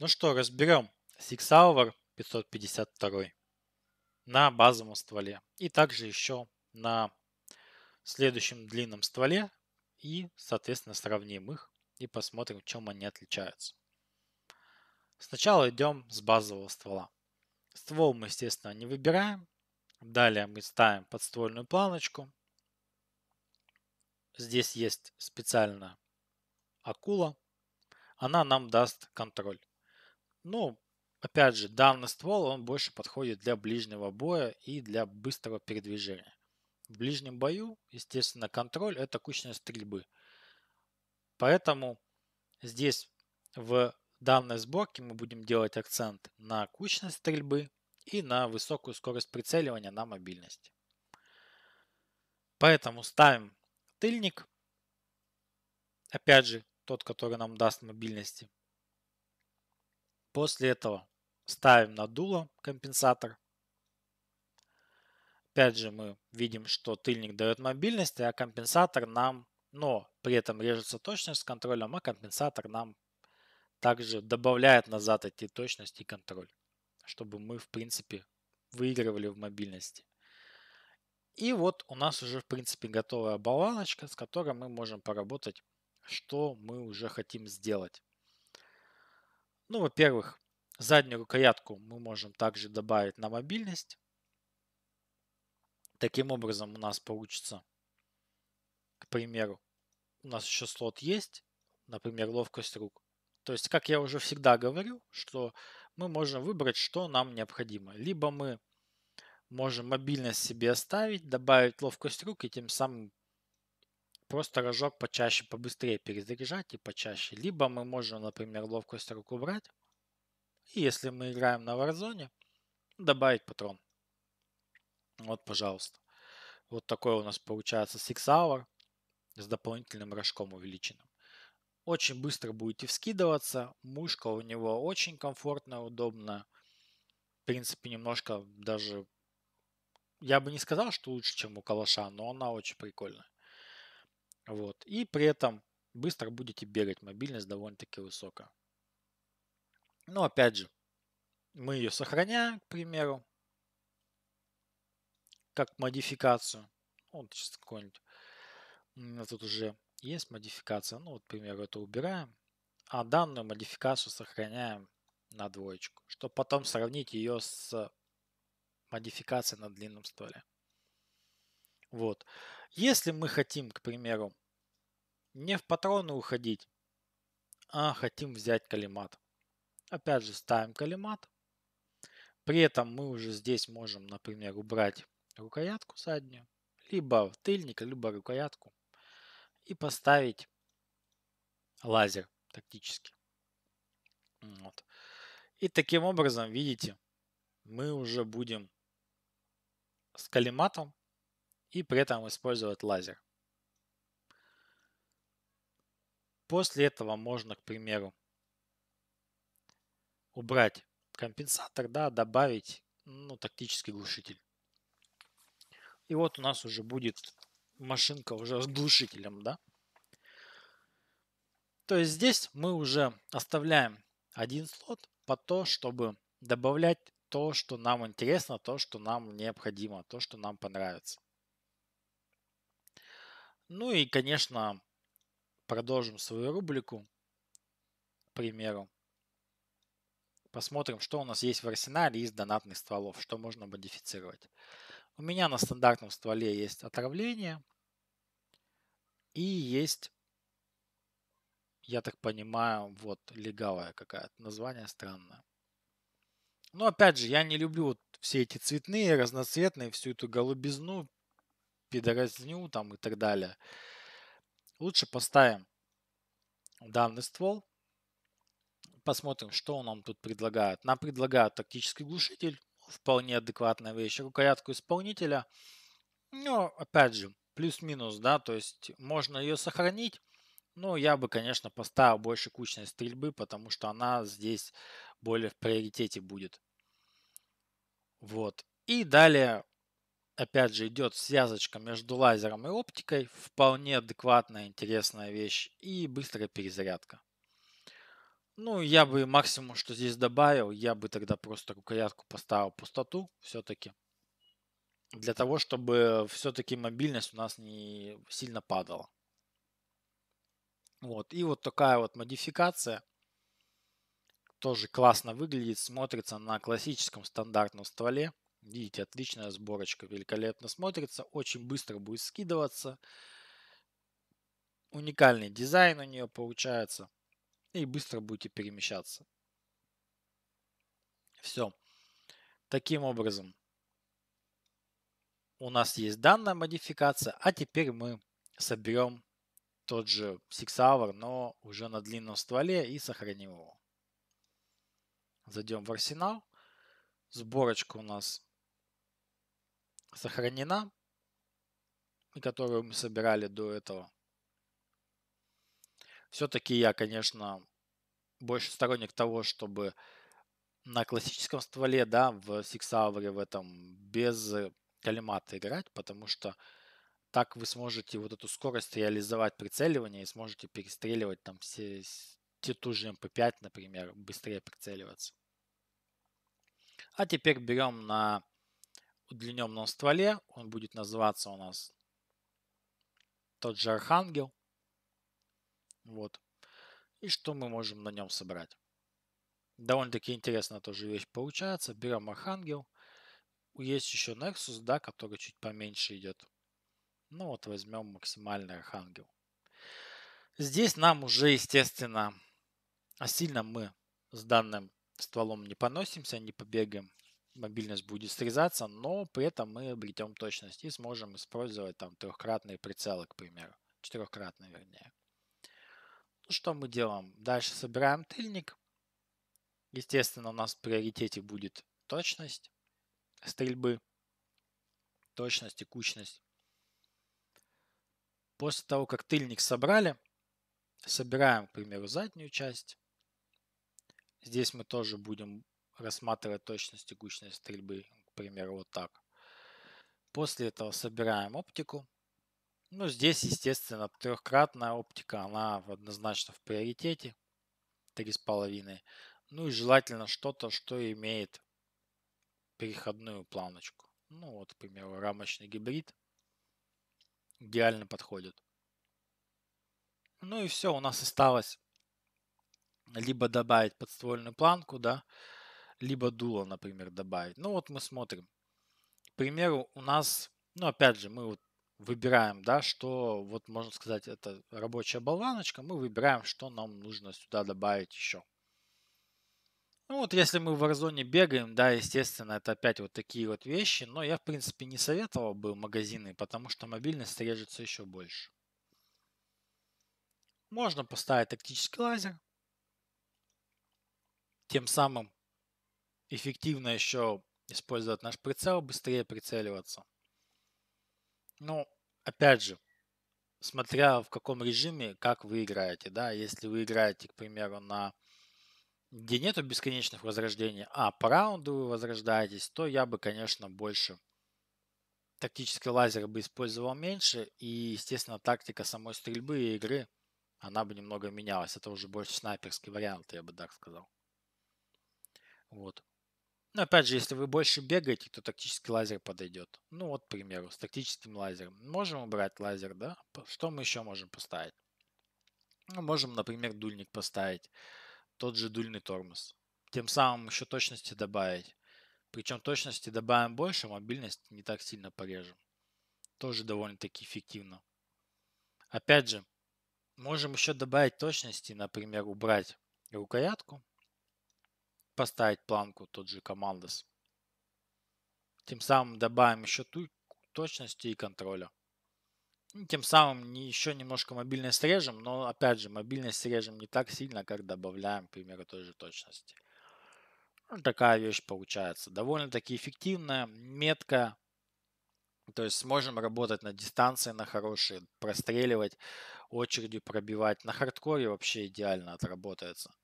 Ну что, разберем. Six Hour 552 на базовом стволе. И также еще на следующем длинном стволе. И, соответственно, сравним их и посмотрим, в чем они отличаются. Сначала идем с базового ствола. Ствол мы, естественно, не выбираем. Далее мы ставим подствольную планочку. Здесь есть специальная акула. Она нам даст контроль. Ну, опять же, данный ствол, он больше подходит для ближнего боя и для быстрого передвижения. В ближнем бою, естественно, контроль – это кучность стрельбы. Поэтому здесь в данной сборке мы будем делать акцент на кучность стрельбы и на высокую скорость прицеливания на мобильность. Поэтому ставим тыльник, опять же, тот, который нам даст мобильности. После этого ставим на дуло компенсатор. Опять же мы видим, что тыльник дает мобильность, а компенсатор нам, но при этом режется точность с контролем, а компенсатор нам также добавляет назад эти точности и контроль, чтобы мы, в принципе, выигрывали в мобильности. И вот у нас уже, в принципе, готовая баланочка, с которой мы можем поработать, что мы уже хотим сделать. Ну, во-первых, заднюю рукоятку мы можем также добавить на мобильность. Таким образом у нас получится, к примеру, у нас еще слот есть, например, ловкость рук. То есть, как я уже всегда говорю, что мы можем выбрать, что нам необходимо. Либо мы можем мобильность себе оставить, добавить ловкость рук и тем самым просто рожок почаще, побыстрее перезаряжать и почаще. Либо мы можем, например, ловкость рук убрать. И если мы играем на варзоне, добавить патрон. Вот, пожалуйста. Вот такой у нас получается 6 hour с дополнительным рожком увеличенным. Очень быстро будете вскидываться. Мышка у него очень комфортная, удобная. В принципе, немножко даже... Я бы не сказал, что лучше, чем у калаша, но она очень прикольная. Вот. И при этом быстро будете бегать. Мобильность довольно-таки высока. Но опять же, мы ее сохраняем, к примеру, как модификацию. Вот сейчас какой-нибудь. Тут уже есть модификация. Ну, вот, к примеру, это убираем. А данную модификацию сохраняем на двоечку, чтобы потом сравнить ее с модификацией на длинном столе. Вот. Если мы хотим, к примеру, не в патроны уходить, а хотим взять калимат. Опять же, ставим калимат. При этом мы уже здесь можем, например, убрать рукоятку заднюю, либо тыльник, либо рукоятку и поставить лазер тактически. Вот. И таким образом, видите, мы уже будем с калиматом и при этом использовать лазер. После этого можно, к примеру, убрать компенсатор, да, добавить ну, тактический глушитель. И вот у нас уже будет машинка уже с глушителем, да. То есть здесь мы уже оставляем один слот по то, чтобы добавлять то, что нам интересно, то, что нам необходимо, то, что нам понравится. Ну и, конечно, продолжим свою рубрику, к примеру. Посмотрим, что у нас есть в арсенале из донатных стволов, что можно модифицировать. У меня на стандартном стволе есть отравление и есть, я так понимаю, вот легавая какая-то, название странное. Но опять же, я не люблю вот все эти цветные, разноцветные, всю эту голубизну, пидоразню там и так далее. Лучше поставим данный ствол. Посмотрим, что он нам тут предлагает. Нам предлагают тактический глушитель. Вполне адекватная вещь. Рукоятку исполнителя. Но, опять же, плюс-минус, да, то есть можно ее сохранить. Но я бы, конечно, поставил больше кучной стрельбы, потому что она здесь более в приоритете будет. Вот. И далее опять же, идет связочка между лазером и оптикой. Вполне адекватная, интересная вещь. И быстрая перезарядка. Ну, я бы максимум, что здесь добавил, я бы тогда просто рукоятку поставил пустоту все-таки. Для того, чтобы все-таки мобильность у нас не сильно падала. Вот. И вот такая вот модификация тоже классно выглядит, смотрится на классическом стандартном стволе. Видите, отличная сборочка, великолепно смотрится, очень быстро будет скидываться. Уникальный дизайн у нее получается. И быстро будете перемещаться. Все. Таким образом, у нас есть данная модификация, а теперь мы соберем тот же Six Hour, но уже на длинном стволе и сохраним его. Зайдем в арсенал. Сборочка у нас сохранена, которую мы собирали до этого. Все-таки я, конечно, больше сторонник того, чтобы на классическом стволе, да, в Six в этом без калимата играть, потому что так вы сможете вот эту скорость реализовать прицеливание и сможете перестреливать там все те ту же MP5, эм например, быстрее прицеливаться. А теперь берем на удлиненном стволе. Он будет называться у нас тот же Архангел. Вот. И что мы можем на нем собрать? Довольно-таки интересная тоже вещь получается. Берем Архангел. Есть еще Nexus, да, который чуть поменьше идет. Ну вот возьмем максимальный Архангел. Здесь нам уже, естественно, а сильно мы с данным стволом не поносимся, не побегаем мобильность будет срезаться, но при этом мы обретем точность и сможем использовать там трехкратные прицелы, к примеру, четырехкратные вернее. Ну, что мы делаем? Дальше собираем тыльник. Естественно, у нас в приоритете будет точность стрельбы, точность, и кучность. После того, как тыльник собрали, собираем, к примеру, заднюю часть. Здесь мы тоже будем рассматривать точность и гучность стрельбы, к примеру, вот так. После этого собираем оптику. Ну, здесь, естественно, трехкратная оптика, она однозначно в приоритете. 3,5. Ну и желательно что-то, что имеет переходную планочку. Ну вот, к примеру, рамочный гибрид идеально подходит. Ну и все, у нас осталось либо добавить подствольную планку, да, либо дуло, например, добавить. Ну вот мы смотрим. К примеру, у нас, ну опять же, мы вот выбираем, да, что, вот можно сказать, это рабочая болваночка, мы выбираем, что нам нужно сюда добавить еще. Ну вот если мы в Warzone бегаем, да, естественно, это опять вот такие вот вещи, но я, в принципе, не советовал бы магазины, потому что мобильность режется еще больше. Можно поставить тактический лазер, тем самым эффективно еще использовать наш прицел, быстрее прицеливаться. Ну, опять же, смотря в каком режиме, как вы играете, да, если вы играете, к примеру, на где нету бесконечных возрождений, а по раунду вы возрождаетесь, то я бы, конечно, больше тактический лазер бы использовал меньше, и, естественно, тактика самой стрельбы и игры, она бы немного менялась. Это уже больше снайперский вариант, я бы так сказал. Вот. Но ну, опять же, если вы больше бегаете, то тактический лазер подойдет. Ну вот, к примеру, с тактическим лазером. Можем убрать лазер, да? Что мы еще можем поставить? Ну, можем, например, дульник поставить. Тот же дульный тормоз. Тем самым еще точности добавить. Причем точности добавим больше, мобильность не так сильно порежем. Тоже довольно-таки эффективно. Опять же, можем еще добавить точности, например, убрать рукоятку, поставить планку тот же командос. Тем самым добавим еще ту точности и контроля. И ну, тем самым еще немножко мобильность режем, но опять же мобильность режем не так сильно, как добавляем, к примеру, той же точности. Вот такая вещь получается. Довольно-таки эффективная, меткая. То есть сможем работать на дистанции, на хорошие, простреливать, очереди пробивать. На хардкоре вообще идеально отработается.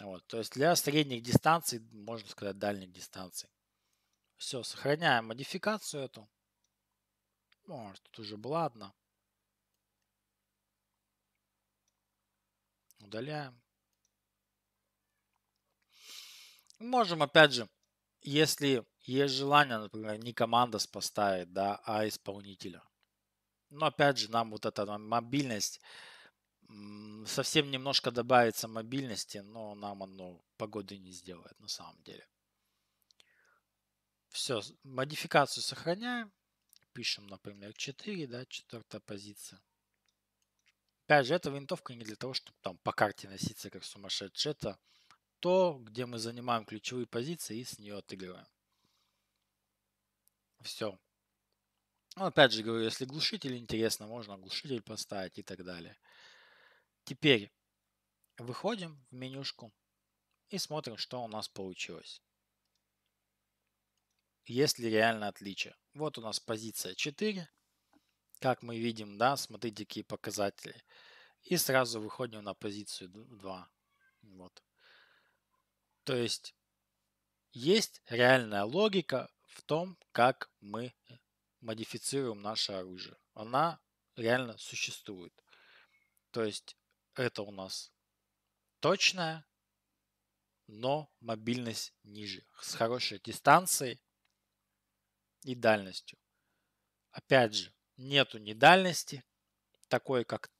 Вот, то есть для средних дистанций, можно сказать, дальних дистанций. Все, сохраняем модификацию эту. О, тут уже была одна. Удаляем. Можем, опять же, если есть желание, например, не команда поставить, да, а исполнителя. Но опять же, нам вот эта мобильность совсем немножко добавится мобильности, но нам оно погоды не сделает на самом деле. Все, модификацию сохраняем. Пишем, например, 4, да, четвертая позиция. Опять же, эта винтовка не для того, чтобы там по карте носиться как сумасшедший. Это то, где мы занимаем ключевые позиции и с нее отыгрываем. Все. Ну, опять же говорю, если глушитель интересно, можно глушитель поставить и так далее. Теперь выходим в менюшку и смотрим, что у нас получилось. Есть ли реально отличие? Вот у нас позиция 4. Как мы видим, да, смотрите, какие показатели. И сразу выходим на позицию 2. Вот. То есть есть реальная логика в том, как мы модифицируем наше оружие. Она реально существует. То есть это у нас точная, но мобильность ниже, с хорошей дистанцией и дальностью. Опять же, нету ни дальности, такой, как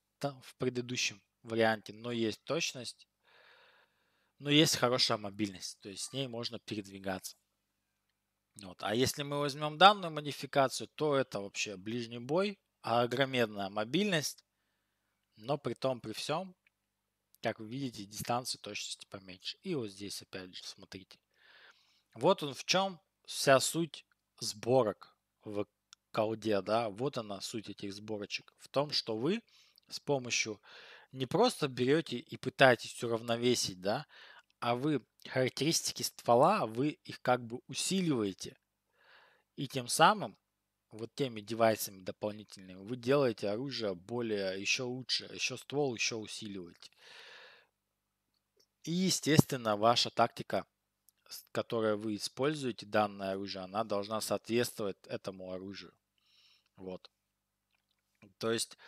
в предыдущем варианте, но есть точность, но есть хорошая мобильность, то есть с ней можно передвигаться. Вот. А если мы возьмем данную модификацию, то это вообще ближний бой, а огромедная мобильность но при том, при всем, как вы видите, дистанции точности поменьше. И вот здесь опять же, смотрите. Вот он в чем вся суть сборок в колде, да, вот она суть этих сборочек. В том, что вы с помощью не просто берете и пытаетесь уравновесить, да, а вы характеристики ствола, вы их как бы усиливаете. И тем самым вот теми девайсами дополнительными вы делаете оружие более, еще лучше, еще ствол еще усиливаете. И, естественно, ваша тактика, которой вы используете данное оружие, она должна соответствовать этому оружию. Вот. То есть,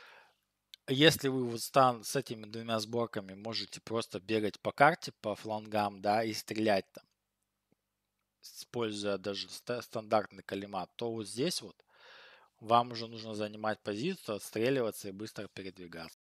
если вы вот стан с этими двумя сборками можете просто бегать по карте, по флангам, да, и стрелять там, используя даже стандартный калимат, то вот здесь вот вам уже нужно занимать позицию, отстреливаться и быстро передвигаться.